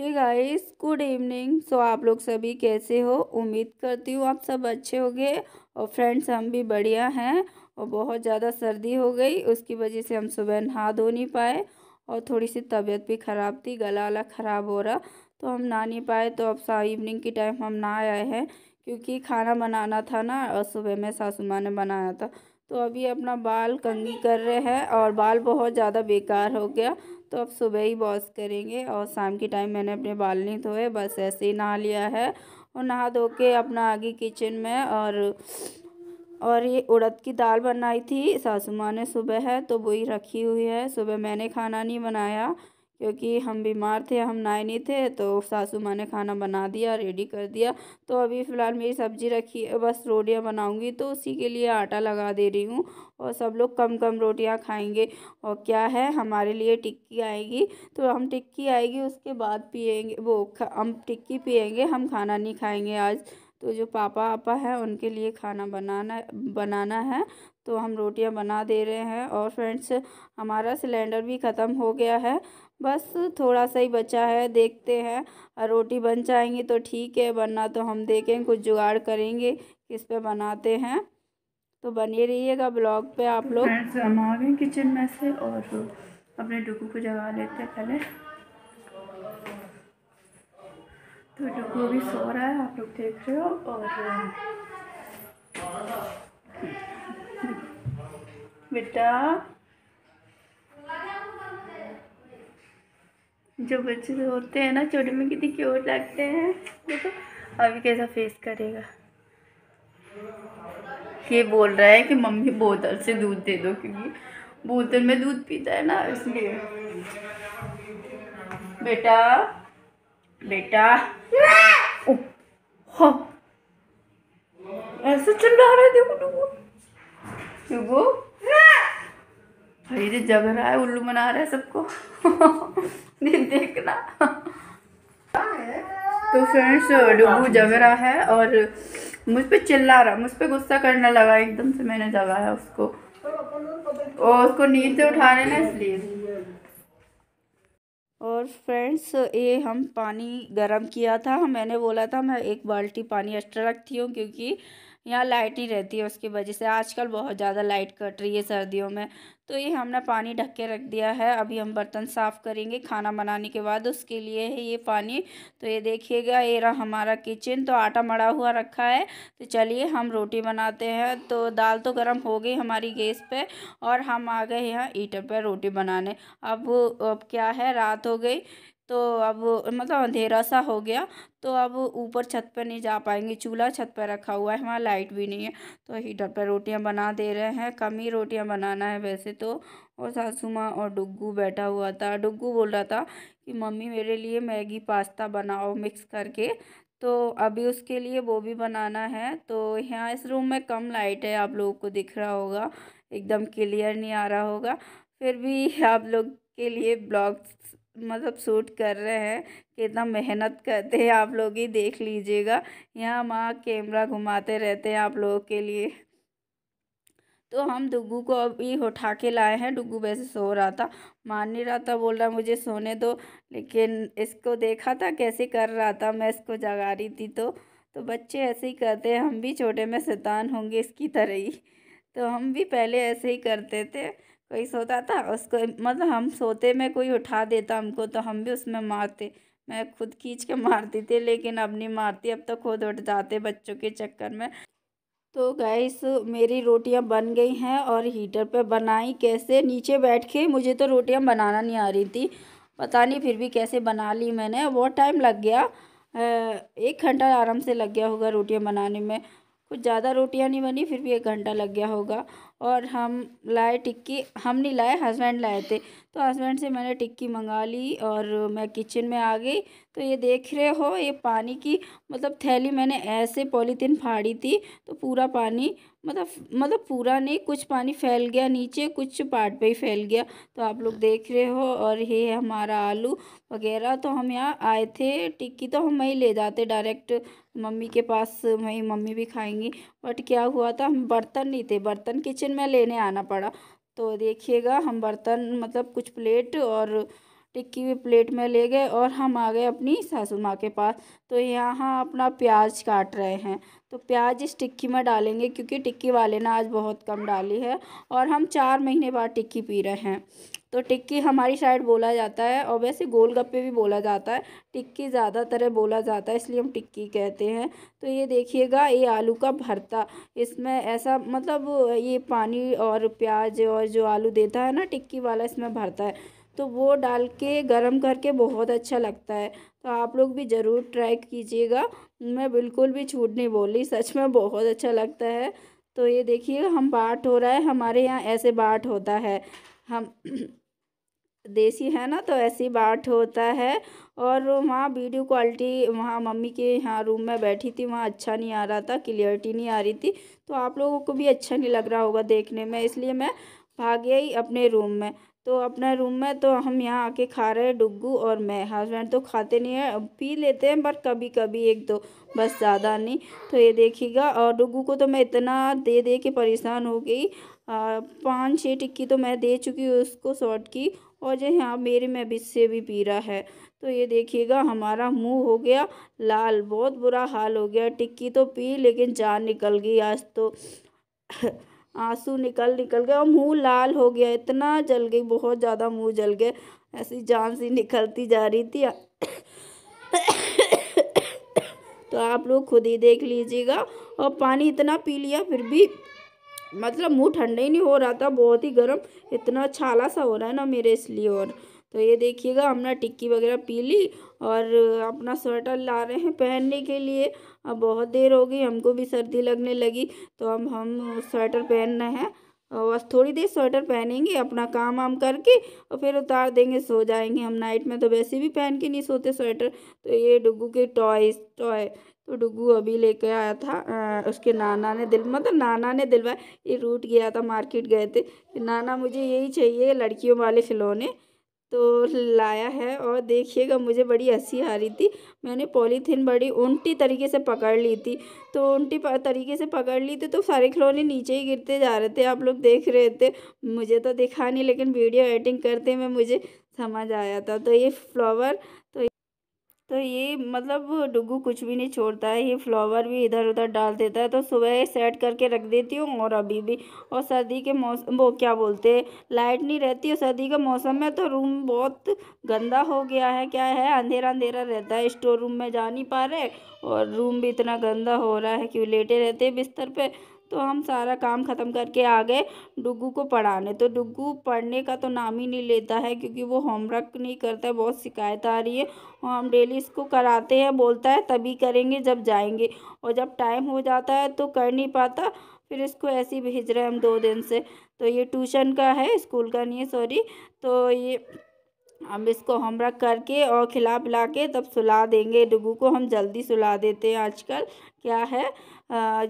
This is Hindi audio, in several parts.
हे गाइस गुड इवनिंग सो आप लोग सभी कैसे हो उम्मीद करती हूँ आप सब अच्छे होंगे और फ्रेंड्स हम भी बढ़िया हैं और बहुत ज़्यादा सर्दी हो गई उसकी वजह से हम सुबह नहा धो नहीं पाए और थोड़ी सी तबीयत भी ख़राब थी गला वाला ख़राब हो रहा तो हम नहा नहीं पाए तो अब इवनिंग के टाइम हम ना आए हैं क्योंकि खाना बनाना था ना और सुबह में सासू माँ ने बनाया था तो अभी अपना बाल कंगी कर रहे हैं और बाल बहुत ज़्यादा बेकार हो गया तो अब सुबह ही वॉश करेंगे और शाम के टाइम मैंने अपने बाल नहीं धोए बस ऐसे ही नहा लिया है और नहा धो के अपना आगे किचन में और और ये उड़द की दाल बनाई थी सासू माँ ने सुबह है तो वही रखी हुई है सुबह मैंने खाना नहीं बनाया क्योंकि हम बीमार थे हम नाए नहीं थे तो सासू माँ ने खाना बना दिया रेडी कर दिया तो अभी फ़िलहाल मेरी सब्ज़ी रखी है बस रोटियाँ बनाऊँगी तो उसी के लिए आटा लगा दे रही हूँ और सब लोग कम कम रोटियाँ खाएंगे और क्या है हमारे लिए टिक्की आएगी तो हम टिक्की आएगी उसके बाद पिएंगे वो हम टिक्की पियेंगे हम खाना नहीं खाएँगे आज तो जो पापा आपा हैं उनके लिए खाना बनाना बनाना है तो हम रोटियां बना दे रहे हैं और फ्रेंड्स हमारा सिलेंडर भी ख़त्म हो गया है बस थोड़ा सा ही बचा है देखते हैं और रोटी बन जाएंगी तो ठीक है बनना तो हम देखें कुछ जुगाड़ करेंगे किस पे बनाते हैं तो बने रहिएगा ब्लॉग पे आप लोग हम आ गए किचन में से और अपने डुगू को जगा लेते हैं पहले तो डुकू भी सो रहा है आप लोग देख रहे हो और हम्म। बेटा जो बच्चे होते हैं ना छोटे में कितने क्योर लगते हैं देखो तो अभी कैसा फेस करेगा ये बोल रहा है कि मम्मी बोतल से दूध दे दो क्योंकि बोतल में दूध पीता है ना इसलिए बेटा बेटा ओ, हो ऐसा चिल्ला रहा है देखो देखो भाई जी जग रहा है उल्लू मना रहा है सबको देखना तो फ्रेंड्स डुबू जग रहा है और मुझ पर चिल्ला रहा मुझ पर गुस्सा करने लगा एकदम से मैंने जगाया उसको और उसको नींद से उठा रहे ना इसलिए और फ्रेंड्स ये हम पानी गरम किया था मैंने बोला था मैं एक बाल्टी पानी एक्स्ट्रा रखती हूँ क्योंकि यहाँ लाइट ही रहती है उसकी वजह से आजकल बहुत ज़्यादा लाइट कट रही है सर्दियों में तो ये हमने पानी ढक के रख दिया है अभी हम बर्तन साफ़ करेंगे खाना बनाने के बाद उसके लिए है ये पानी तो ये देखिएगा ये रहा हमारा किचन तो आटा मड़ा हुआ रखा है तो चलिए हम रोटी बनाते हैं तो दाल तो गर्म हो गई हमारी गैस पर और हम आ गए यहाँ ईटर पर रोटी बनाने अब अब क्या है रात हो गई तो अब मतलब अंधेरा सा हो गया तो अब ऊपर छत पर नहीं जा पाएंगे चूल्हा छत पर रखा हुआ है वहाँ लाइट भी नहीं है तो हीटर पर रोटियाँ बना दे रहे हैं कम ही रोटियाँ बनाना है वैसे तो और सासू माँ और डुग्गू बैठा हुआ था डुग्गू बोल रहा था कि मम्मी मेरे लिए मैगी पास्ता बनाओ मिक्स करके तो अभी उसके लिए वो भी बनाना है तो यहाँ इस रूम में कम लाइट है आप लोगों को दिख रहा होगा एकदम क्लियर नहीं आ रहा होगा फिर भी आप लोग के लिए ब्लॉग्स मतलब सूट कर रहे हैं कितना मेहनत करते हैं आप लोग ही देख लीजिएगा यहाँ माँ कैमरा घुमाते रहते हैं आप लोगों के लिए तो हम डुगू को अभी उठा के लाए हैं डुगू वैसे सो रहा था मान नहीं रहा था बोल रहा मुझे सोने दो लेकिन इसको देखा था कैसे कर रहा था मैं इसको जगा रही थी तो तो बच्चे ऐसे ही करते हैं हम भी छोटे में शैतान होंगे इसकी तरह ही तो हम भी पहले ऐसे ही करते थे कोई सोता था उसको मतलब हम सोते में कोई उठा देता हमको तो हम भी उसमें मारते मैं खुद खींच के मारती थी लेकिन अब नहीं मारती अब तो खुद उठ जाते बच्चों के चक्कर में तो गैस मेरी रोटियां बन गई हैं और हीटर पे बनाई कैसे नीचे बैठ के मुझे तो रोटियां बनाना नहीं आ रही थी पता नहीं फिर भी कैसे बना ली मैंने बहुत टाइम लग गया एक घंटा आराम से लग गया होगा रोटियां बनाने में कुछ ज़्यादा रोटियां नहीं बनी फिर भी एक घंटा लग गया होगा और हम लाए टिक्की हम नहीं लाए हस्बैंड लाए थे तो हस्बैंड से मैंने टिक्की मंगा ली और मैं किचन में आ गई तो ये देख रहे हो ये पानी की मतलब थैली मैंने ऐसे पॉलीथीन फाड़ी थी तो पूरा पानी मतलब मतलब पूरा नहीं कुछ पानी फैल गया नीचे कुछ पार्ट पे ही फैल गया तो आप लोग देख रहे हो और ये है हमारा आलू वगैरह तो हम यहाँ आए थे टिक्की तो हम वहीं ले जाते डायरेक्ट मम्मी के पास वहीं मम्मी भी खाएंगी बट क्या हुआ था हम बर्तन नहीं थे बर्तन किचन में लेने आना पड़ा तो देखिएगा हम बर्तन मतलब कुछ प्लेट और टिक्की भी प्लेट में ले गए और हम आ गए अपनी सासू माँ के पास तो यहाँ अपना प्याज काट रहे हैं तो प्याज इस टिक्की में डालेंगे क्योंकि टिक्की वाले ने आज बहुत कम डाली है और हम चार महीने बाद टिक्की पी रहे हैं तो टिक्की हमारी साइड बोला जाता है और वैसे गोलगप्पे भी बोला जाता है टिक्की ज़्यादा तरह बोला जाता है इसलिए हम टिक्की कहते हैं तो ये देखिएगा ये आलू का भरता इसमें ऐसा मतलब ये पानी और प्याज और जो आलू देता है ना टिक्की वाला इसमें भरता है तो वो डाल के गर्म करके बहुत अच्छा लगता है तो आप लोग भी ज़रूर ट्राई कीजिएगा मैं बिल्कुल भी छूट नहीं बोली सच में बहुत अच्छा लगता है तो ये देखिए हम बाट हो रहा है हमारे यहाँ ऐसे बाट होता है हम देसी है ना तो ऐसी बाट होता है और वहाँ वीडियो क्वालिटी वहाँ मम्मी के यहाँ रूम में बैठी थी वहाँ अच्छा नहीं आ रहा था क्लियरिटी नहीं आ रही थी तो आप लोगों को भी अच्छा नहीं लग रहा होगा देखने में इसलिए मैं भाग गई अपने रूम में तो अपना रूम में तो हम यहाँ आके खा रहे हैं डुग्गू और मैं हस्बैंड तो खाते नहीं है पी लेते हैं पर कभी कभी एक दो बस ज़्यादा नहीं तो ये देखिएगा और डुग्गू को तो मैं इतना दे दे के परेशान हो गई पाँच छः टिक्की तो मैं दे चुकी हूँ उसको शॉर्ट की और जो यहाँ मेरे में भी से भी पी रहा है तो ये देखिएगा हमारा मुँह हो गया लाल बहुत बुरा हाल हो गया टिक्की तो पी लेकिन जान निकल गई आज तो आंसू निकल निकल गए और मुंह लाल हो गया इतना जल गई बहुत ज़्यादा मुंह जल गए ऐसी जान सी निकलती जा रही थी तो आप लोग खुद ही देख लीजिएगा और पानी इतना पी लिया फिर भी मतलब मुंह ठंडा ही नहीं हो रहा था बहुत ही गर्म इतना छाला सा हो रहा है ना मेरे इसलिए और तो ये देखिएगा हमने टिक्की वगैरह पी ली और अपना स्वेटर ला रहे हैं पहनने के लिए अब बहुत देर हो गई हमको भी सर्दी लगने लगी तो अब हम स्वेटर पहन रहे हैं और बस थोड़ी देर स्वेटर पहनेंगे अपना काम वाम करके और फिर उतार देंगे सो जाएंगे हम नाइट में तो वैसे भी पहन के नहीं सोते स्वेटर तो ये डुगू के टॉय टॉय तो डुगू अभी लेके आया था आ, उसके नाना ने दिल मतलब नाना ने दिलवाया ये रूट गया था मार्केट गए थे नाना मुझे यही चाहिए लड़कियों वाले खिलौने तो लाया है और देखिएगा मुझे बड़ी हंसी आ रही थी मैंने पॉलीथीन बड़ी उल्टी तरीके से पकड़ ली थी तो उल्टी तरीके से पकड़ ली थी तो सारे खिलौने नीचे ही गिरते जा रहे थे आप लोग देख रहे थे मुझे तो दिखा नहीं लेकिन वीडियो एडिटिंग करते में मुझे समझ आया था तो ये फ्लावर तो तो ये मतलब डुगू कुछ भी नहीं छोड़ता है ये फ्लावर भी इधर उधर डाल देता है तो सुबह सेट करके रख देती हूँ और अभी भी और सर्दी के मौसम वो क्या बोलते हैं लाइट नहीं रहती है सर्दी के मौसम में तो रूम बहुत गंदा हो गया है क्या है अंधेरा अंधेरा रहता है स्टोर रूम में जा नहीं पा रहे और रूम भी इतना गंदा हो रहा है कि लेटे रहते हैं बिस्तर पर तो हम सारा काम ख़त्म करके आ गए डुगू को पढ़ाने तो डुगू पढ़ने का तो नाम ही नहीं लेता है क्योंकि वो होमवर्क नहीं करता है बहुत शिकायत आ रही है और हम डेली इसको कराते हैं बोलता है तभी करेंगे जब जाएंगे और जब टाइम हो जाता है तो कर नहीं पाता फिर इसको ऐसे ही भेज रहे हैं हम दो दिन से तो ये ट्यूशन का है स्कूल का नहीं है सॉरी तो ये अब इसको हम रख करके और खिला पिला के तब सुला देंगे डुबू को हम जल्दी सुला देते हैं आजकल क्या है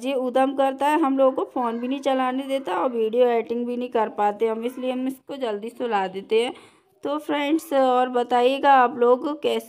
जी उदम करता है हम लोगों को फ़ोन भी नहीं चलाने देता और वीडियो एडिटिंग भी नहीं कर पाते हम इसलिए हम इसको जल्दी सुला देते हैं तो फ्रेंड्स और बताइएगा आप लोग कैसे